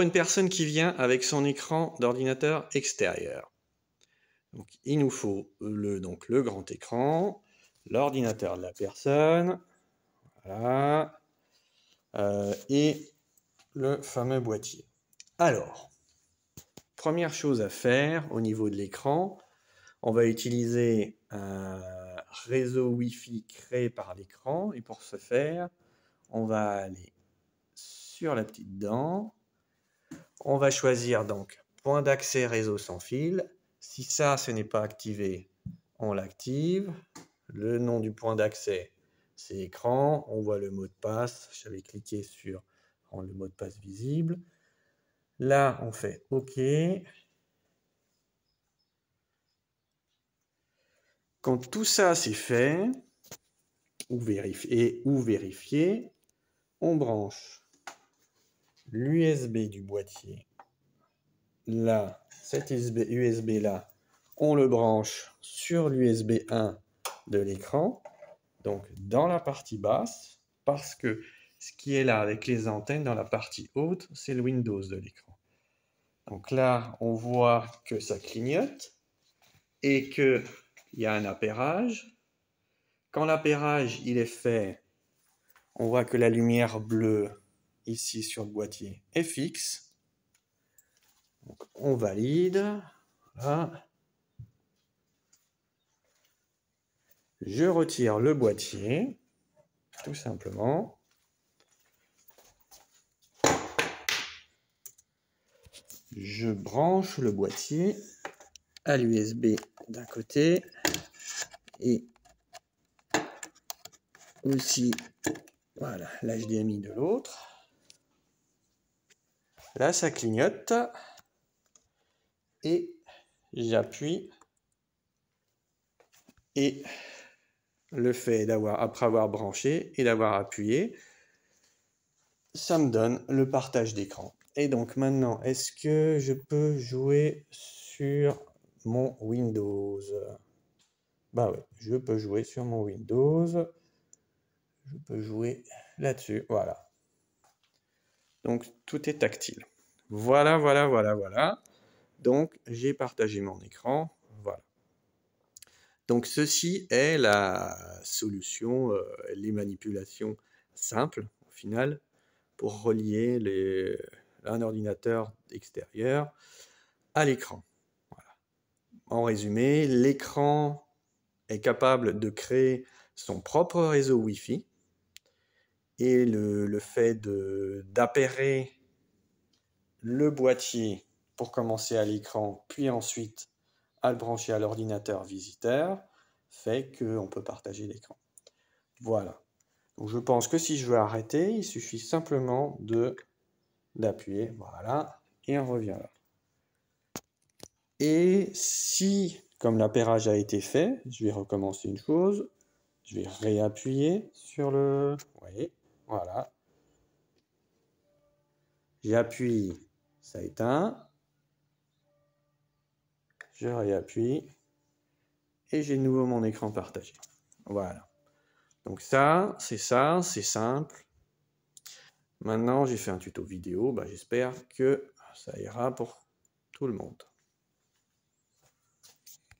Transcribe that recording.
une personne qui vient avec son écran d'ordinateur extérieur. il nous faut le, donc, le grand écran, l'ordinateur de la personne, voilà, euh, et le fameux boîtier. Alors, première chose à faire au niveau de l'écran, on va utiliser un réseau Wi-Fi créé par l'écran, et pour ce faire, on va aller sur la petite dent, on va choisir donc point d'accès réseau sans fil. Si ça, ce n'est pas activé, on l'active. Le nom du point d'accès, c'est écran. On voit le mot de passe. J'avais cliqué sur rendre le mot de passe visible. Là, on fait OK. Quand tout ça c'est fait, ou vérifier, ou vérifier, on branche l'USB du boîtier. Là, cet USB-là, on le branche sur l'USB 1 de l'écran, donc dans la partie basse, parce que ce qui est là avec les antennes dans la partie haute, c'est le Windows de l'écran. Donc là, on voit que ça clignote et qu'il y a un appairage. Quand l'appairage il est fait, on voit que la lumière bleue ici sur le boîtier FX. Donc, on valide. Je retire le boîtier, tout simplement. Je branche le boîtier à l'USB d'un côté et aussi voilà l'HDMI de l'autre. Là, ça clignote. Et j'appuie. Et le fait d'avoir, après avoir branché et d'avoir appuyé, ça me donne le partage d'écran. Et donc maintenant, est-ce que je peux jouer sur mon Windows Bah oui, je peux jouer sur mon Windows. Je peux jouer là-dessus, voilà. Donc tout est tactile. Voilà, voilà, voilà, voilà. Donc j'ai partagé mon écran. Voilà. Donc ceci est la solution, euh, les manipulations simples au final pour relier un ordinateur extérieur à l'écran. En résumé, l'écran est capable de créer son propre réseau Wi-Fi et le, fait d'appairer le boîtier pour commencer à l'écran, puis ensuite à le brancher à l'ordinateur visiteur, fait qu'on peut partager l'écran. Voilà. Donc je pense que si je veux arrêter, il suffit simplement de d'appuyer, voilà, et on revient là. Et si, comme l'appairage a été fait, je vais recommencer une chose, je vais réappuyer sur le... Vous voyez voilà. J'appuie, ça éteint. Je réappuie. Et j'ai de nouveau mon écran partagé. Voilà. Donc ça, c'est ça, c'est simple. Maintenant, j'ai fait un tuto vidéo. Bah, j'espère que ça ira pour tout le monde.